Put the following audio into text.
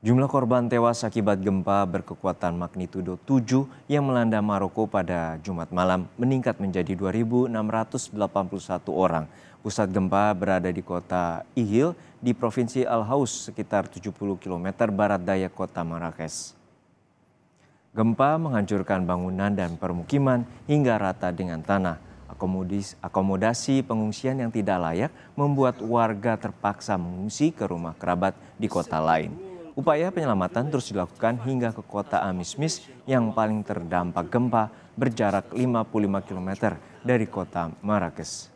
Jumlah korban tewas akibat gempa berkekuatan magnitudo 7 yang melanda Maroko pada Jumat malam meningkat menjadi 2.681 orang. Pusat gempa berada di kota Ihil di Provinsi Al-Haus sekitar 70 km barat daya kota Marrakesh. Gempa menghancurkan bangunan dan permukiman hingga rata dengan tanah. Akomodis, akomodasi pengungsian yang tidak layak membuat warga terpaksa mengungsi ke rumah kerabat di kota lain. Upaya penyelamatan terus dilakukan hingga ke kota Amismis yang paling terdampak gempa berjarak 55 km dari kota Marrakesh.